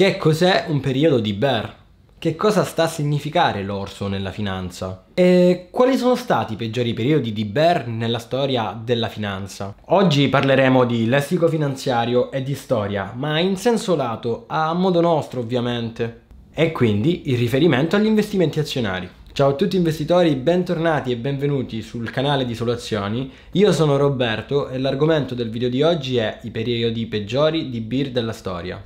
Che cos'è un periodo di Bear? Che cosa sta a significare l'orso nella finanza? E quali sono stati i peggiori periodi di Bear nella storia della finanza? Oggi parleremo di lessico finanziario e di storia, ma in senso lato, a modo nostro ovviamente, e quindi il riferimento agli investimenti azionari. Ciao a tutti investitori, bentornati e benvenuti sul canale di Soluzioni. Io sono Roberto e l'argomento del video di oggi è i periodi peggiori di Bear della storia.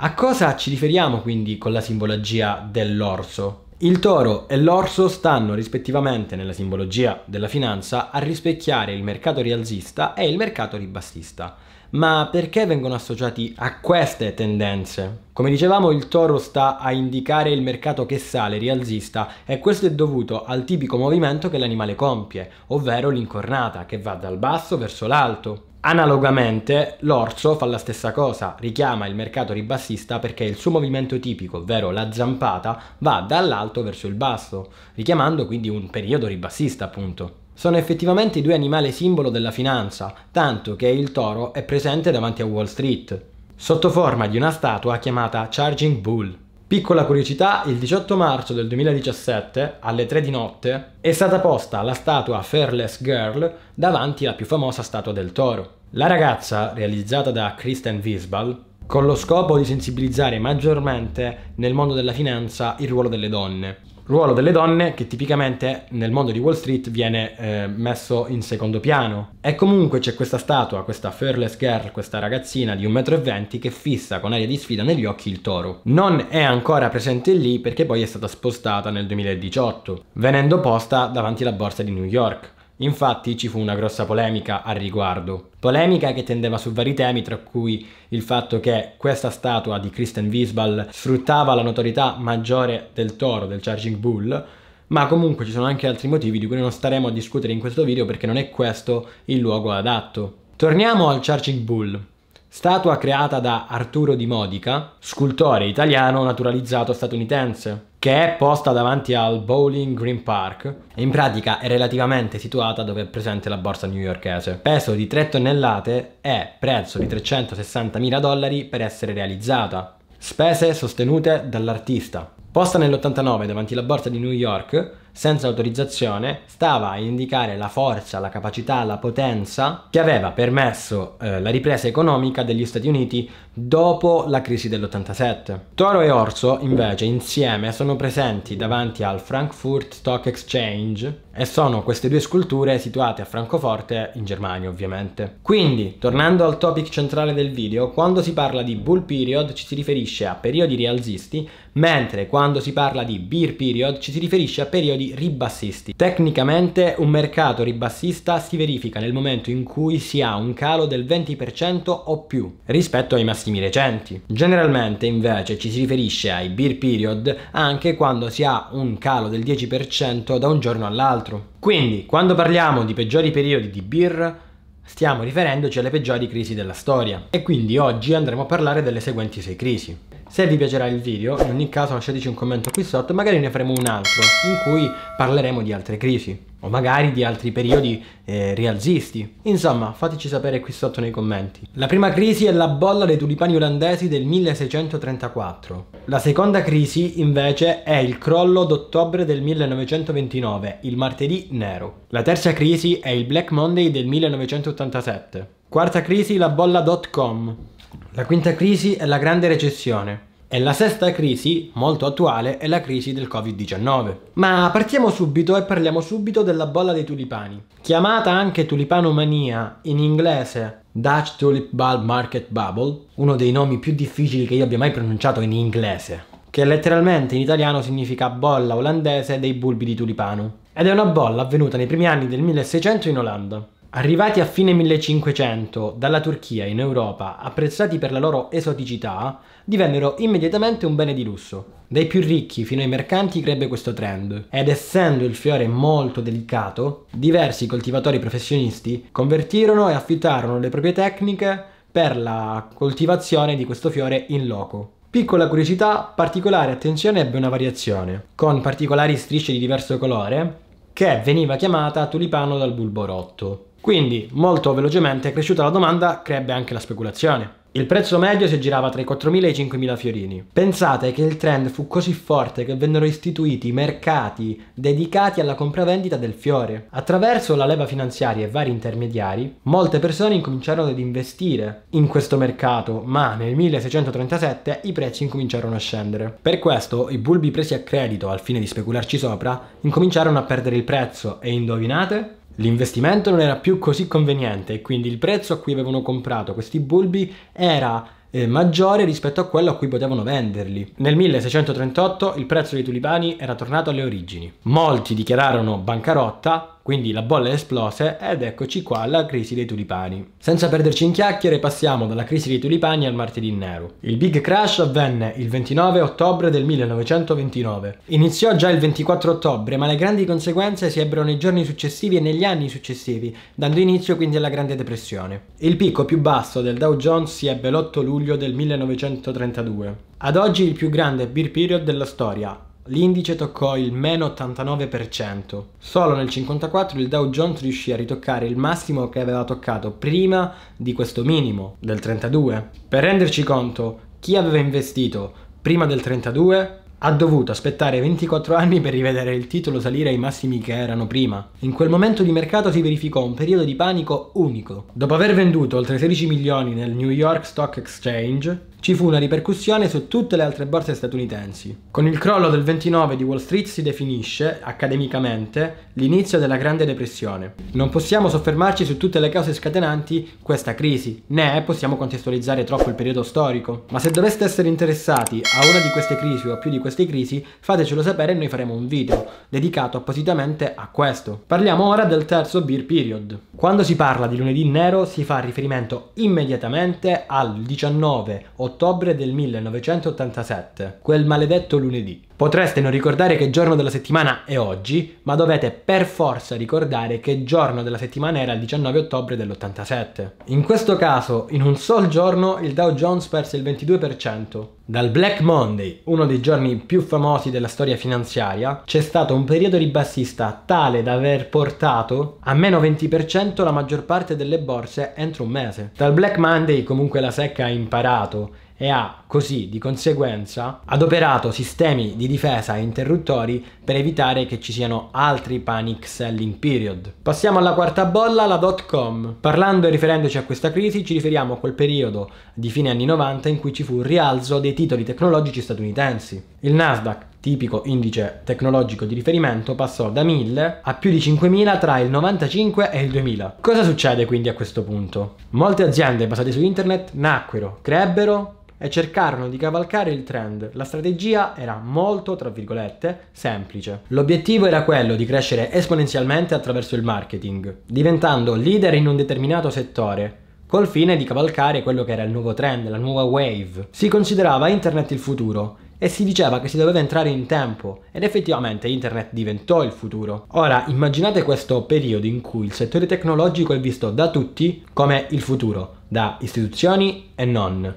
A cosa ci riferiamo quindi con la simbologia dell'orso? Il toro e l'orso stanno rispettivamente nella simbologia della finanza a rispecchiare il mercato rialzista e il mercato ribassista. Ma perché vengono associati a queste tendenze? Come dicevamo il toro sta a indicare il mercato che sale rialzista e questo è dovuto al tipico movimento che l'animale compie, ovvero l'incornata che va dal basso verso l'alto. Analogamente, l'orso fa la stessa cosa, richiama il mercato ribassista perché il suo movimento tipico, ovvero la zampata, va dall'alto verso il basso, richiamando quindi un periodo ribassista appunto. Sono effettivamente i due animali simbolo della finanza, tanto che il toro è presente davanti a Wall Street, sotto forma di una statua chiamata Charging Bull. Piccola curiosità, il 18 marzo del 2017, alle 3 di notte, è stata posta la statua Fairless Girl davanti alla più famosa statua del toro. La ragazza, realizzata da Kristen Wiesbal, con lo scopo di sensibilizzare maggiormente nel mondo della finanza il ruolo delle donne. Ruolo delle donne che tipicamente nel mondo di Wall Street viene eh, messo in secondo piano. E comunque c'è questa statua, questa fearless girl, questa ragazzina di 1,20 m che fissa con aria di sfida negli occhi il toro. Non è ancora presente lì perché poi è stata spostata nel 2018, venendo posta davanti alla borsa di New York. Infatti ci fu una grossa polemica al riguardo, polemica che tendeva su vari temi tra cui il fatto che questa statua di Kristen Wiesball sfruttava la notorietà maggiore del toro, del Charging Bull, ma comunque ci sono anche altri motivi di cui non staremo a discutere in questo video perché non è questo il luogo adatto. Torniamo al Charging Bull, statua creata da Arturo di Modica, scultore italiano naturalizzato statunitense che è posta davanti al Bowling Green Park e in pratica è relativamente situata dove è presente la borsa newyorkese. Peso di 3 tonnellate e prezzo di 360 mila dollari per essere realizzata. Spese sostenute dall'artista. Posta nell'89 davanti alla borsa di New York, senza autorizzazione stava a indicare la forza, la capacità, la potenza che aveva permesso eh, la ripresa economica degli Stati Uniti dopo la crisi dell'87. Toro e Orso invece insieme sono presenti davanti al Frankfurt Stock Exchange e sono queste due sculture situate a Francoforte in Germania ovviamente. Quindi, tornando al topic centrale del video, quando si parla di bull period ci si riferisce a periodi rialzisti, mentre quando si parla di beer period ci si riferisce a periodi ribassisti. Tecnicamente un mercato ribassista si verifica nel momento in cui si ha un calo del 20% o più rispetto ai massimi recenti. Generalmente invece ci si riferisce ai beer period anche quando si ha un calo del 10% da un giorno all'altro. Quindi quando parliamo di peggiori periodi di beer stiamo riferendoci alle peggiori crisi della storia e quindi oggi andremo a parlare delle seguenti sei crisi. Se vi piacerà il video, in ogni caso lasciateci un commento qui sotto, magari ne faremo un altro in cui parleremo di altre crisi o magari di altri periodi eh, rialzisti. Insomma, fateci sapere qui sotto nei commenti. La prima crisi è la bolla dei tulipani olandesi del 1634. La seconda crisi, invece, è il crollo d'ottobre del 1929, il martedì nero. La terza crisi è il Black Monday del 1987. Quarta crisi, la bolla dot com. La quinta crisi è la grande recessione e la sesta crisi, molto attuale, è la crisi del Covid-19. Ma partiamo subito e parliamo subito della bolla dei tulipani, chiamata anche tulipanomania in inglese Dutch Tulip Bulb Market Bubble, uno dei nomi più difficili che io abbia mai pronunciato in inglese, che letteralmente in italiano significa bolla olandese dei bulbi di tulipano. Ed è una bolla avvenuta nei primi anni del 1600 in Olanda. Arrivati a fine 1500 dalla Turchia in Europa, apprezzati per la loro esoticità, divennero immediatamente un bene di lusso. Dai più ricchi fino ai mercanti crebbe questo trend, ed essendo il fiore molto delicato, diversi coltivatori professionisti convertirono e affittarono le proprie tecniche per la coltivazione di questo fiore in loco. Piccola curiosità, particolare attenzione ebbe una variazione, con particolari strisce di diverso colore, che veniva chiamata tulipano dal bulbo rotto. Quindi molto velocemente cresciuta la domanda, crebbe anche la speculazione. Il prezzo medio si aggirava tra i 4.000 e i 5.000 fiorini. Pensate che il trend fu così forte che vennero istituiti mercati dedicati alla compravendita del fiore. Attraverso la leva finanziaria e vari intermediari, molte persone incominciarono ad investire in questo mercato, ma nel 1637 i prezzi incominciarono a scendere. Per questo i bulbi presi a credito al fine di specularci sopra incominciarono a perdere il prezzo e indovinate? L'investimento non era più così conveniente e quindi il prezzo a cui avevano comprato questi bulbi era eh, maggiore rispetto a quello a cui potevano venderli. Nel 1638 il prezzo dei tulipani era tornato alle origini. Molti dichiararono bancarotta quindi la bolla esplose ed eccoci qua alla crisi dei tulipani. Senza perderci in chiacchiere passiamo dalla crisi dei tulipani al martedì nero. Il big crash avvenne il 29 ottobre del 1929. Iniziò già il 24 ottobre ma le grandi conseguenze si ebbero nei giorni successivi e negli anni successivi, dando inizio quindi alla Grande Depressione. Il picco più basso del Dow Jones si ebbe l'8 luglio del 1932. Ad oggi il più grande beer period della storia, L'indice toccò il meno 89%. Solo nel 54 il Dow Jones riuscì a ritoccare il massimo che aveva toccato prima di questo minimo, del 32. Per renderci conto, chi aveva investito prima del 32 ha dovuto aspettare 24 anni per rivedere il titolo salire ai massimi che erano prima. In quel momento di mercato si verificò un periodo di panico unico. Dopo aver venduto oltre 16 milioni nel New York Stock Exchange, ci fu una ripercussione su tutte le altre borse statunitensi. Con il crollo del 29 di Wall Street si definisce, accademicamente, l'inizio della Grande Depressione. Non possiamo soffermarci su tutte le cause scatenanti questa crisi, né possiamo contestualizzare troppo il periodo storico. Ma se doveste essere interessati a una di queste crisi o a più di queste crisi, fatecelo sapere e noi faremo un video dedicato appositamente a questo. Parliamo ora del terzo beer period. Quando si parla di lunedì nero si fa riferimento immediatamente al 19 o ottobre del 1987, quel maledetto lunedì. Potreste non ricordare che giorno della settimana è oggi, ma dovete per forza ricordare che giorno della settimana era il 19 ottobre dell'87. In questo caso, in un sol giorno, il Dow Jones perse il 22%. Dal Black Monday, uno dei giorni più famosi della storia finanziaria, c'è stato un periodo ribassista tale da aver portato a meno 20% la maggior parte delle borse entro un mese. Dal Black Monday comunque la secca ha imparato e ha così di conseguenza adoperato sistemi di difesa e interruttori per evitare che ci siano altri panic selling period. Passiamo alla quarta bolla, la dot com. Parlando e riferendoci a questa crisi ci riferiamo a quel periodo di fine anni 90 in cui ci fu un rialzo dei titoli tecnologici statunitensi. Il Nasdaq tipico indice tecnologico di riferimento, passò da 1000 a più di 5000 tra il 95 e il 2000. Cosa succede quindi a questo punto? Molte aziende basate su internet nacquero, crebbero e cercarono di cavalcare il trend. La strategia era molto, tra virgolette, semplice. L'obiettivo era quello di crescere esponenzialmente attraverso il marketing, diventando leader in un determinato settore col fine di cavalcare quello che era il nuovo trend, la nuova wave. Si considerava internet il futuro e si diceva che si doveva entrare in tempo ed effettivamente internet diventò il futuro. Ora immaginate questo periodo in cui il settore tecnologico è visto da tutti come il futuro, da istituzioni e non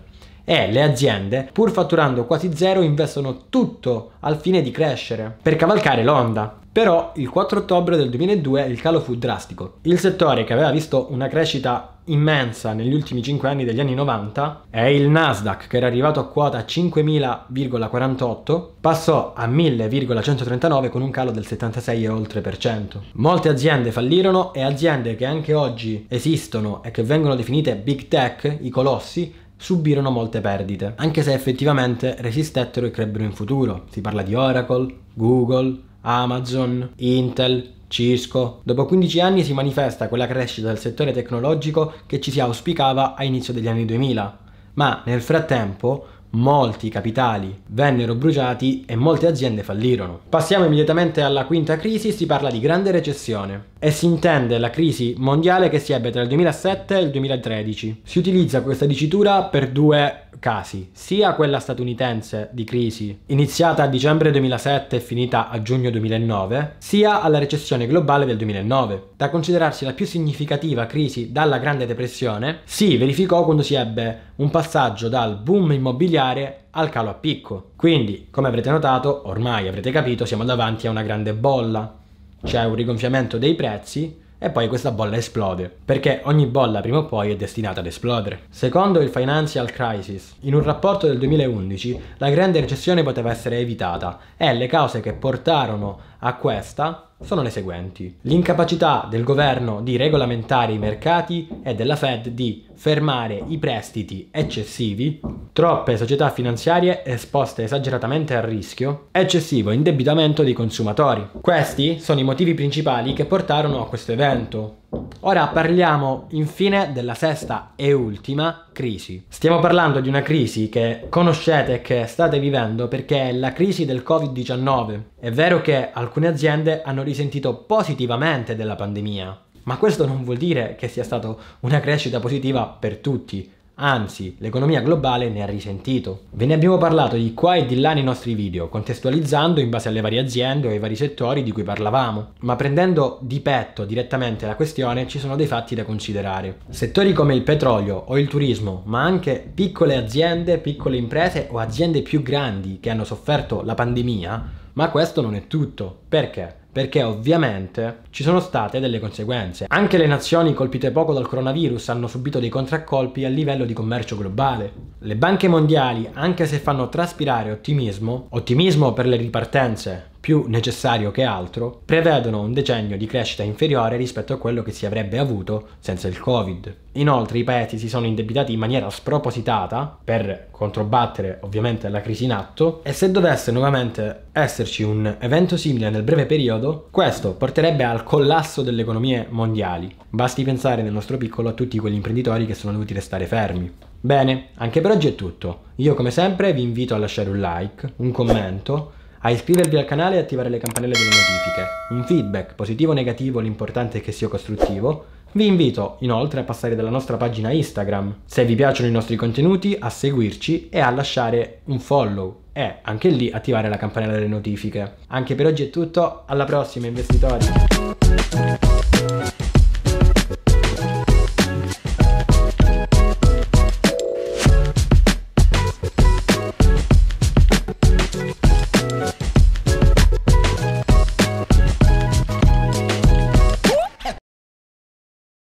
e le aziende, pur fatturando quasi zero, investono tutto al fine di crescere, per cavalcare l'onda. Però il 4 ottobre del 2002 il calo fu drastico. Il settore che aveva visto una crescita immensa negli ultimi 5 anni degli anni 90 e il Nasdaq che era arrivato a quota 5.048 passò a 1.139 con un calo del 76 e oltre per cento. Molte aziende fallirono e aziende che anche oggi esistono e che vengono definite big tech, i colossi, subirono molte perdite, anche se effettivamente resistettero e crebbero in futuro. Si parla di Oracle, Google, Amazon, Intel, Cisco. Dopo 15 anni si manifesta quella crescita del settore tecnologico che ci si auspicava a inizio degli anni 2000, ma nel frattempo molti capitali vennero bruciati e molte aziende fallirono. Passiamo immediatamente alla quinta crisi, si parla di grande recessione e si intende la crisi mondiale che si ebbe tra il 2007 e il 2013. Si utilizza questa dicitura per due casi, sia quella statunitense di crisi iniziata a dicembre 2007 e finita a giugno 2009, sia alla recessione globale del 2009. Da considerarsi la più significativa crisi dalla Grande Depressione, si verificò quando si ebbe un passaggio dal boom immobiliare rimediare al calo a picco. Quindi, come avrete notato, ormai avrete capito, siamo davanti a una grande bolla. C'è un rigonfiamento dei prezzi e poi questa bolla esplode, perché ogni bolla prima o poi è destinata ad esplodere. Secondo il Financial Crisis, in un rapporto del 2011, la grande recessione poteva essere evitata e le cause che portarono a questa sono le seguenti. L'incapacità del governo di regolamentare i mercati e della Fed di fermare i prestiti eccessivi, troppe società finanziarie esposte esageratamente al rischio, eccessivo indebitamento dei consumatori. Questi sono i motivi principali che portarono a questo evento, Ora parliamo infine della sesta e ultima crisi. Stiamo parlando di una crisi che conoscete e che state vivendo perché è la crisi del Covid-19. È vero che alcune aziende hanno risentito positivamente della pandemia, ma questo non vuol dire che sia stata una crescita positiva per tutti anzi l'economia globale ne ha risentito. Ve ne abbiamo parlato di qua e di là nei nostri video, contestualizzando in base alle varie aziende o ai vari settori di cui parlavamo, ma prendendo di petto direttamente la questione ci sono dei fatti da considerare. Settori come il petrolio o il turismo, ma anche piccole aziende, piccole imprese o aziende più grandi che hanno sofferto la pandemia, ma questo non è tutto. Perché? perché ovviamente ci sono state delle conseguenze. Anche le nazioni colpite poco dal coronavirus hanno subito dei contraccolpi a livello di commercio globale. Le banche mondiali, anche se fanno traspirare ottimismo, ottimismo per le ripartenze più necessario che altro, prevedono un decennio di crescita inferiore rispetto a quello che si avrebbe avuto senza il Covid. Inoltre i paesi si sono indebitati in maniera spropositata per controbattere ovviamente la crisi in atto e se dovesse nuovamente esserci un evento simile nel breve periodo, questo porterebbe al collasso delle economie mondiali. Basti pensare nel nostro piccolo a tutti quegli imprenditori che sono dovuti restare fermi. Bene, anche per oggi è tutto. Io come sempre vi invito a lasciare un like, un commento a iscrivervi al canale e attivare le campanelle delle notifiche. Un feedback, positivo o negativo, l'importante è che sia costruttivo. Vi invito inoltre a passare dalla nostra pagina Instagram, se vi piacciono i nostri contenuti, a seguirci e a lasciare un follow e anche lì attivare la campanella delle notifiche. Anche per oggi è tutto, alla prossima investitori!